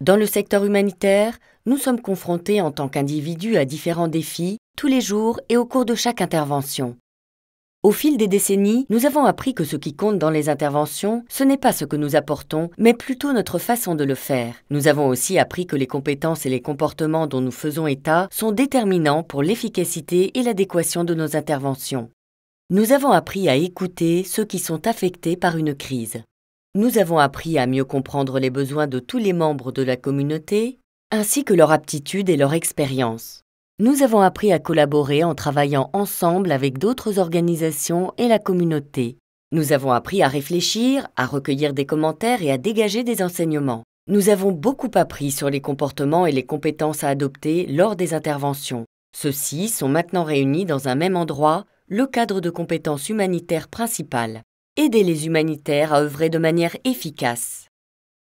Dans le secteur humanitaire, nous sommes confrontés en tant qu'individus à différents défis tous les jours et au cours de chaque intervention. Au fil des décennies, nous avons appris que ce qui compte dans les interventions, ce n'est pas ce que nous apportons, mais plutôt notre façon de le faire. Nous avons aussi appris que les compétences et les comportements dont nous faisons état sont déterminants pour l'efficacité et l'adéquation de nos interventions. Nous avons appris à écouter ceux qui sont affectés par une crise. Nous avons appris à mieux comprendre les besoins de tous les membres de la communauté, ainsi que leur aptitude et leur expérience. Nous avons appris à collaborer en travaillant ensemble avec d'autres organisations et la communauté. Nous avons appris à réfléchir, à recueillir des commentaires et à dégager des enseignements. Nous avons beaucoup appris sur les comportements et les compétences à adopter lors des interventions. Ceux-ci sont maintenant réunis dans un même endroit, le cadre de compétences humanitaires principales aider les humanitaires à œuvrer de manière efficace.